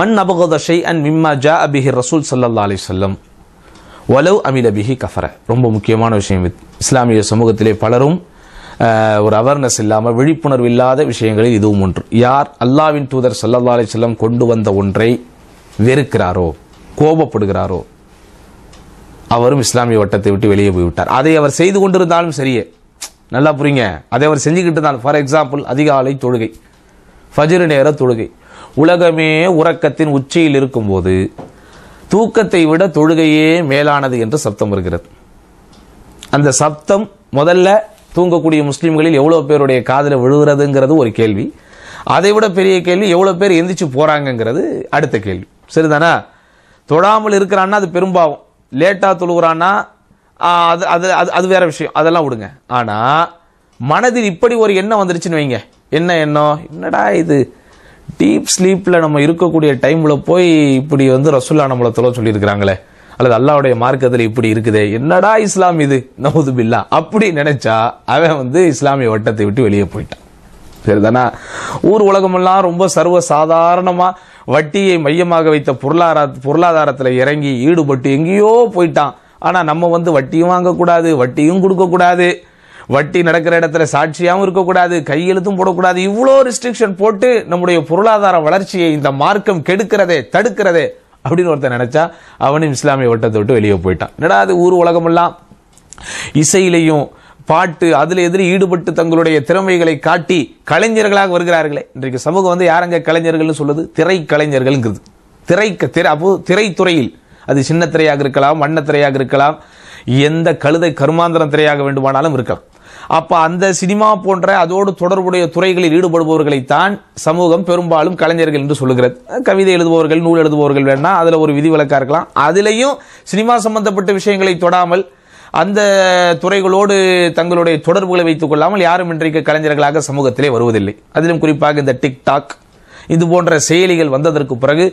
மண் அபகோத ஷெய் அன் மிம்மா ஜா அபிஹி ரசூல் சல்லா அலி சொல்லம் வலவ் அமில் அபிஹி கஃபர ரொம்ப முக்கியமான விஷயம் இஸ்லாமிய சமூகத்திலே பலரும் ஒரு அவேர்னஸ் இல்லாமல் விழிப்புணர்வு இல்லாத விஷயங்களில் இதுவும் ஒன்று யார் அல்லாவின் தூதர் சல்லா அலி சொல்லம் கொண்டு வந்த ஒன்றை வெறுக்கிறாரோ கோபப்படுகிறாரோ அவரும் இஸ்லாமிய வட்டத்தை விட்டு வெளியே போய்விட்டார் அதை அவர் செய்து கொண்டிருந்தாலும் சரியே நல்லா புரியுங்க அதை அவர் செஞ்சுக்கிட்டு தான் ஃபார் எக்ஸாம்பிள் அதிகாலை தொழுகை ஃபஜ்ரு நேர தொழுகை உலகமே உறக்கத்தின் உச்சியில் இருக்கும்போது தூக்கத்தை விட தொழுகையே மேலானது என்று சப்தம் வருகிறது அந்த சப்தம் முதல்ல தூங்கக்கூடிய முஸ்லீம்களில் எவ்வளோ பேருடைய காதில் விழுகிறதுங்கிறது ஒரு கேள்வி அதை விட பெரிய கேள்வி எவ்வளோ பேர் எந்திரிச்சு போகிறாங்கங்கிறது அடுத்த கேள்வி சரிதானா தொழாமல் இருக்கிறான்னா அது பெரும்பாவம் லேட்டாக தொழுகிறான்னா அது அது அது அது வேற விஷயம் அதெல்லாம் விடுங்க ஆனால் மனதில் இப்படி ஒரு எண்ணம் வந்துருச்சுன்னு வைங்க என்ன எண்ணம் என்னடா இது டீப் ஸ்லீப்பில் நம்ம இருக்கக்கூடிய டைமில் போய் இப்படி வந்து ரசுல்லா நம்மளை தொலை சொல்லியிருக்கிறாங்களே அல்லது அல்லாவுடைய மார்க்கத்தில் இப்படி இருக்குது என்னடா இஸ்லாம் இது நமது பில்லா அப்படி நினைச்சா அவன் வந்து இஸ்லாமிய வட்டத்தை விட்டு வெளியே போயிட்டான் சரிதானா ஊர் உலகமெல்லாம் ரொம்ப சர்வ சாதாரணமாக வட்டியை மையமாக வைத்த பொருளாதார பொருளாதாரத்தில் இறங்கி ஈடுபட்டு எங்கேயோ போயிட்டான் ஆனால் நம்ம வந்து வட்டியும் வாங்கக்கூடாது வட்டியும் கொடுக்கக்கூடாது வட்டி நடக்கிற இடத்துல சாட்சியாகவும் இருக்கக்கூடாது கையெழுத்தும் போடக்கூடாது இவ்வளோ ரெஸ்ட்ரிக்ஷன் போட்டு நம்முடைய பொருளாதார வளர்ச்சியை இந்த மார்க்கம் கெடுக்கிறதே தடுக்கிறதே அப்படின்னு ஒருத்தர் நினைச்சா அவனும் இஸ்லாமிய வட்டத்தை விட்டு வெளியே போயிட்டான் என்னடா அது ஊர் உலகமெல்லாம் இசையிலையும் பாட்டு அதில் எதிரி ஈடுபட்டு தங்களுடைய திறமைகளை காட்டி கலைஞர்களாக வருகிறார்களே இன்றைக்கு சமூகம் வந்து யாரங்க கலைஞர்கள்னு சொல்லுது திரை கலைஞர்கள்ங்கிறது திரை திரை அப்போ திரைத்துறையில் அது சின்னத்திரையாக இருக்கலாம் வண்ணத்திரையாக இருக்கலாம் எந்த கழுதை கருமாந்திரம் திரையாக வேண்டுமானாலும் இருக்கலாம் அப்போ அந்த சினிமா போன்ற அதோடு தொடர்புடைய துறைகளில் ஈடுபடுபவர்களைத்தான் சமூகம் பெரும்பாலும் கலைஞர்கள் என்று சொல்லுகிறது கவிதை எழுதுபவர்கள் நூல் எழுதுபவர்கள் வேணா அதில் ஒரு விதிவிலக்காக இருக்கலாம் அதிலையும் சினிமா சம்பந்தப்பட்ட விஷயங்களை தொடாமல் அந்த துறைகளோடு தங்களுடைய தொடர்புகளை வைத்துக் கொள்ளாமல் யாரும் இன்றைக்கு கலைஞர்களாக சமூகத்திலே வருவதில்லை அதிலும் குறிப்பாக இந்த டிக்டாக் இது போன்ற செயலிகள் வந்ததற்கு பிறகு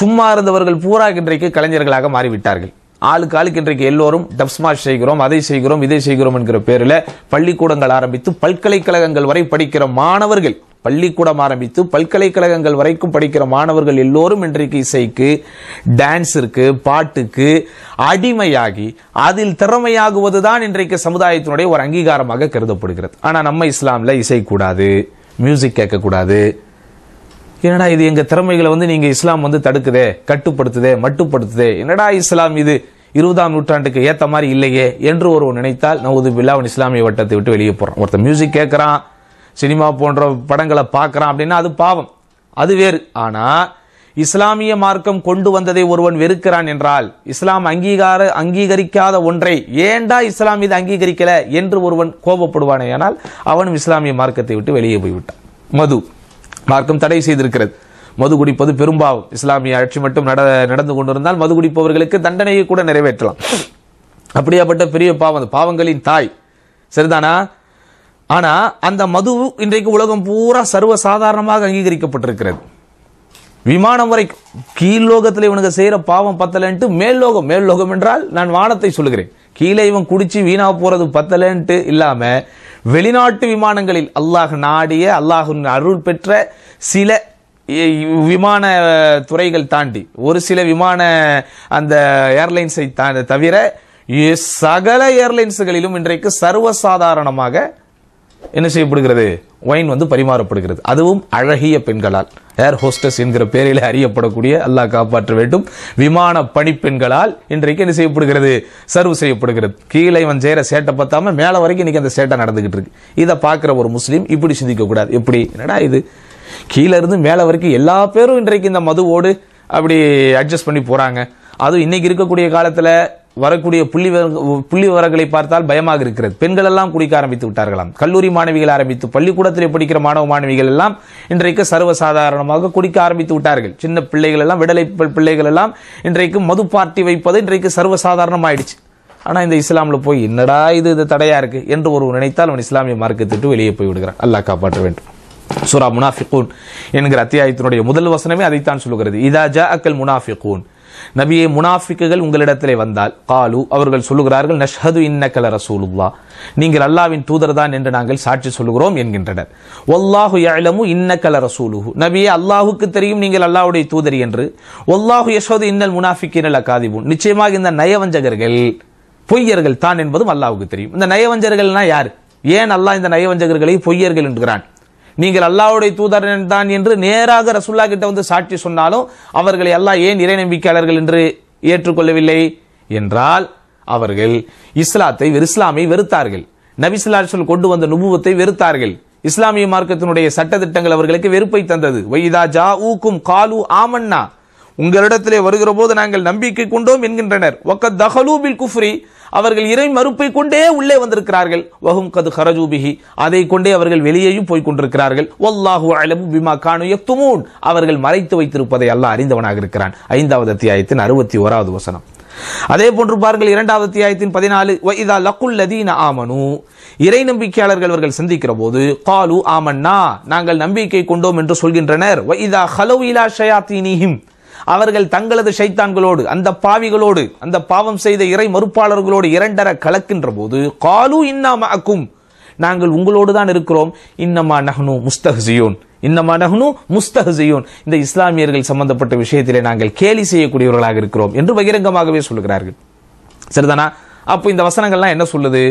சும்மா இருந்தவர்கள் பூரா இன்றைக்கு கலைஞர்களாக மாறிவிட்டார்கள் ஆளுக்கு ஆளுக்கு இன்றைக்கு எல்லோரும் டப்ஸ்மாஷ் செய்கிறோம் அதை செய்கிறோம் இதை செய்கிறோம் என்கிற பேரில் பள்ளிக்கூடங்கள் ஆரம்பித்து பல்கலைக்கழகங்கள் வரை படிக்கிற மாணவர்கள் பள்ளிக்கூடம் ஆரம்பித்து பல்கலைக்கழகங்கள் வரைக்கும் படிக்கிற மாணவர்கள் எல்லோரும் இன்றைக்கு இசைக்கு டான்ஸிற்கு பாட்டுக்கு அடிமையாகி அதில் திறமையாகுவதுதான் இன்றைக்கு சமுதாயத்தினுடைய ஒரு அங்கீகாரமாக கருதப்படுகிறது ஆனால் நம்ம இஸ்லாமில் இசைக்கூடாது மியூசிக் கேட்கக்கூடாது என்னடா இது எங்கள் திறமைகளை வந்து நீங்கள் இஸ்லாம் வந்து தடுக்குதே கட்டுப்படுத்துதே மட்டுப்படுத்துதே என்னடா இஸ்லாம் இது இருபதாம் நூற்றாண்டுக்கு ஏற்ற மாதிரி இல்லையே என்று ஒருவன் நினைத்தால் நவுது அவன் இஸ்லாமிய வட்டத்தை விட்டு வெளியே போறான் ஒருத்தர் மியூசிக் கேட்குறான் சினிமா போன்ற படங்களை பார்க்குறான் அப்படின்னா அது பாவம் அது வேறு ஆனால் இஸ்லாமிய மார்க்கம் கொண்டு வந்ததை ஒருவன் வெறுக்கிறான் என்றால் இஸ்லாம் அங்கீகார அங்கீகரிக்காத ஒன்றை ஏண்டா இஸ்லாம் இது அங்கீகரிக்கல என்று ஒருவன் கோபப்படுவானே ஆனால் அவனும் இஸ்லாமிய மார்க்கத்தை விட்டு வெளியே போய்விட்டான் மது மார்க்கம் தடை செய்திருக்கிறது மது குடிப்பது பெரும்பாவம் இஸ்லாமிய ஆட்சி மட்டும் நட நடந்து கொண்டிருந்தால் மது குடிப்பவர்களுக்கு தண்டனையை கூட நிறைவேற்றலாம் அப்படியாப்பட்ட பெரிய பாவம் பாவங்களின் தாய் சரிதானா ஆனா அந்த மது இன்றைக்கு உலகம் பூரா சர்வசாதாரணமாக அங்கீகரிக்கப்பட்டிருக்கிறது விமானம் வரை கீழ்லோகத்தில் இவனுக்கு செய்யற பாவம் பத்தலன்ட்டு மேல்லோகம் மேல்லோகம் என்றால் நான் வானத்தை சொல்லுகிறேன் கீழே இவன் குடிச்சு வீணா போறது பத்தலன்ட்டு இல்லாம வெளிநாட்டு விமானங்களில் அல்லாஹ் நாடிய அல்லாஹின் அருள் பெற்ற சில விமான துறைகள் தாண்டி ஒரு சில விமான அந்த ஏர்லைன்ஸை தவிர சகல ஏர்லைன்ஸுகளிலும் இன்றைக்கு சர்வசாதாரணமாக என்ன செய்யப்படுகிறது ஒயின் வந்து பரிமாறப்படுகிறது அதுவும் அழகிய பெண்களால் ஏர் ஹோஸ்டஸ் என்கிற பேரில் அறியப்படக்கூடிய அல்லாஹ் காப்பாற்ற வேண்டும் விமான பணிப்பெண்களால் இன்றைக்கு என்ன செய்யப்படுகிறது சர்வ் செய்யப்படுகிறது கீழே இவன் செய்கிற சேட்டை பார்த்தாம மேலே வரைக்கும் இன்றைக்கி அந்த சேட்டை நடந்துகிட்டு இருக்கு இதை பார்க்குற ஒரு முஸ்லீம் இப்படி சிந்திக்கக்கூடாது எப்படி என்னடா இது கீழே இருந்து மேலே வரைக்கும் எல்லா பேரும் இன்றைக்கு இந்த மதுவோடு அப்படி அட்ஜஸ்ட் பண்ணி போகிறாங்க அதுவும் இன்றைக்கி இருக்கக்கூடிய காலத்தில் வரக்கூடிய புள்ளி புள்ளி விவரங்களை பார்த்தால் பயமாக இருக்கிறது பெண்கள் எல்லாம் குடிக்க ஆரம்பித்து விட்டார்களாம் கல்லூரி மாணவிகள் ஆரம்பித்து பள்ளிக்கூடத்தில் படிக்கிற மாணவ மாணவிகள் எல்லாம் இன்றைக்கு சர்வசாதாரணமாக குடிக்க ஆரம்பித்து விட்டார்கள் சின்ன பிள்ளைகள் எல்லாம் விடலை பிள்ளைகள் எல்லாம் இன்றைக்கு மது பார்ட்டி வைப்பது இன்றைக்கு சர்வசாதாரணம் ஆயிடுச்சு ஆனால் இந்த இஸ்லாமில் போய் என்னடா இது இது தடையாக இருக்குது என்று ஒரு நினைத்தால் அவன் இஸ்லாமிய மார்க்கத்திட்டு வெளியே போய் விடுகிறான் அல்லாஹ் காப்பாற்ற வேண்டும் சுரா முனாஃபிகூன் என்கிற அத்தியாயத்தினுடைய முதல் வசனமே அதைத்தான் சொல்லுகிறது இதா ஜா அக்கல் முனாஃபிகூன் நபியே முனாஃபிக்குகள் உங்களிடத்திலே வந்தால் காலு அவர்கள் சொல்லுகிறார்கள் நஷ்ஹது இன்னக்கல ரசூலுல்லா நீங்கள் அல்லாவின் தூதர் தான் என்று நாங்கள் சாட்சி சொல்லுகிறோம் என்கின்றனர் ஒல்லாஹு யாழமு இன்னக்கல ரசூலுஹு நபியே அல்லாஹுக்கு தெரியும் நீங்கள் அல்லாவுடைய தூதர் என்று ஒல்லாஹு யசோது இன்னல் முனாஃபிக்கின் காதிபுன் நிச்சயமாக இந்த நயவஞ்சகர்கள் பொய்யர்கள் தான் என்பதும் அல்லாஹுக்கு தெரியும் இந்த நயவஞ்சர்கள்னா யார் ஏன் அல்லாஹ் இந்த நயவஞ்சகர்களை பொய்யர்கள் என்கிறான் நீங்கள் அல்லாவுடைய தூதர் தான் என்று நேராக ரசுல்லா கிட்ட வந்து சாட்சி சொன்னாலும் அவர்களை அல்லாஹ் ஏன் இறை நம்பிக்கையாளர்கள் என்று ஏற்றுக்கொள்ளவில்லை என்றால் அவர்கள் இஸ்லாத்தை இஸ்லாமை வெறுத்தார்கள் நபிசுல்லாசல் கொண்டு வந்த நுபுவத்தை வெறுத்தார்கள் இஸ்லாமிய மார்க்கத்தினுடைய சட்டத்திட்டங்கள் அவர்களுக்கு வெறுப்பை தந்தது வைதா ஜா ஊக்கும் காலு ஆமன்னா உங்களிடத்திலே வருகிற போது நாங்கள் நம்பிக்கை கொண்டோம் என்கின்றனர் ஒக்க தஹலூபில் குஃப்ரி அவர்கள் இறை மறுப்பை கொண்டே உள்ளே வந்திருக்கிறார்கள் வஹும் கது ஹரஜூபிஹி அதை கொண்டே அவர்கள் வெளியேயும் போய் கொண்டிருக்கிறார்கள் ஒல்லாஹு அலமு பிமா கானு எத்துமூன் அவர்கள் மறைத்து வைத்திருப்பதை அல்ல அறிந்தவனாக இருக்கிறான் ஐந்தாவது அத்தியாயத்தின் அறுபத்தி ஓராவது வசனம் அதே போன்று பாருங்கள் இரண்டாவது அத்தியாயத்தின் பதினாலு இதா லதீன ஆமனு இறை நம்பிக்கையாளர்கள் அவர்கள் சந்திக்கிற போது காலு ஆமன்னா நாங்கள் நம்பிக்கை கொண்டோம் என்று சொல்கின்றனர் இதா ஹலோ இலா ஷயாத்தினிஹிம் அவர்கள் தங்களது ஷைத்தான்களோடு அந்த பாவிகளோடு அந்த பாவம் செய்த இறை மறுப்பாளர்களோடு இரண்டர கலக்கின்ற போது காலு இன்னாமாக்கும் நாங்கள் உங்களோடு தான் இருக்கிறோம் இன்னமா நஹ்னு முஸ்தஹியோன் இன்னமா நஹ்னு முஸ்தஹியோன் இந்த இஸ்லாமியர்கள் சம்பந்தப்பட்ட விஷயத்திலே நாங்கள் கேலி செய்யக்கூடியவர்களாக இருக்கிறோம் என்று பகிரங்கமாகவே சொல்லுகிறார்கள் சரிதானா அப்போ இந்த வசனங்கள்லாம் என்ன சொல்லுது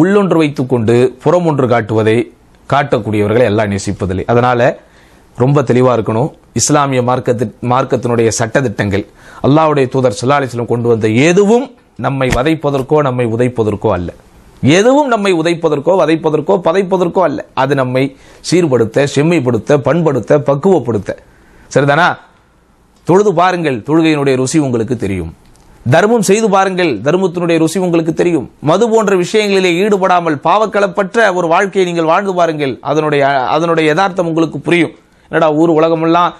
உள்ளொன்று வைத்துக்கொண்டு புறம் ஒன்று காட்டுவதை காட்டக்கூடியவர்களை எல்லாம் நேசிப்பதில்லை அதனால ரொம்ப தெளிவாக இருக்கணும் இஸ்லாமிய மார்க்கத்து மார்க்கத்தினுடைய சட்டத்திட்டங்கள் அல்லாவுடைய தூதர் சுல்லாலிஸ்லம் கொண்டு வந்த எதுவும் நம்மை வதைப்பதற்கோ நம்மை உதைப்பதற்கோ அல்ல எதுவும் நம்மை உதைப்பதற்கோ வதைப்பதற்கோ பதைப்பதற்கோ அல்ல அது நம்மை சீர்படுத்த செம்மைப்படுத்த பண்படுத்த பக்குவப்படுத்த சரிதானா தொழுது பாருங்கள் தொழுகையினுடைய ருசி உங்களுக்கு தெரியும் தர்மம் செய்து பாருங்கள் தர்மத்தினுடைய ருசி உங்களுக்கு தெரியும் மது போன்ற விஷயங்களிலே ஈடுபடாமல் பாவக்களப்பற்ற ஒரு வாழ்க்கையை நீங்கள் வாழ்ந்து பாருங்கள் அதனுடைய அதனுடைய யதார்த்தம் உங்களுக்கு புரியும் என்னடா ஊர் உலகமெல்லாம்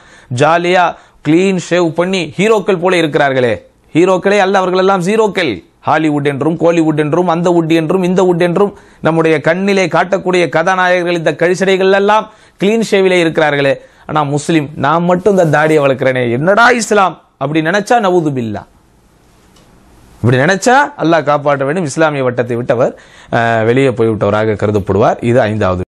ஜாலியா கிளீன் ஷேவ் பண்ணி ஹீரோக்கள் போல இருக்கிறார்களே ஹீரோக்களே அல்ல அவர்கள் எல்லாம் ஜீரோக்கள் ஹாலிவுட் என்றும் கோலிவுட் என்றும் அந்த உட் என்றும் இந்த உட் என்றும் நம்முடைய கண்ணிலே காட்டக்கூடிய கதாநாயகர்கள் இந்த கழிச்சடைகள் எல்லாம் கிளீன் ஷேவிலே இருக்கிறார்களே ஆனா முஸ்லீம் நான் மட்டும் இந்த தாடியை வளர்க்குறேனே என்னடா இஸ்லாம் அப்படி நினைச்சா நவூது பில்லா இப்படி நினைச்சா அல்லாஹ் காப்பாற்ற வேண்டும் இஸ்லாமிய வட்டத்தை விட்டவர் வெளியே போய்விட்டவராக கருதப்படுவார் இது ஐந்தாவது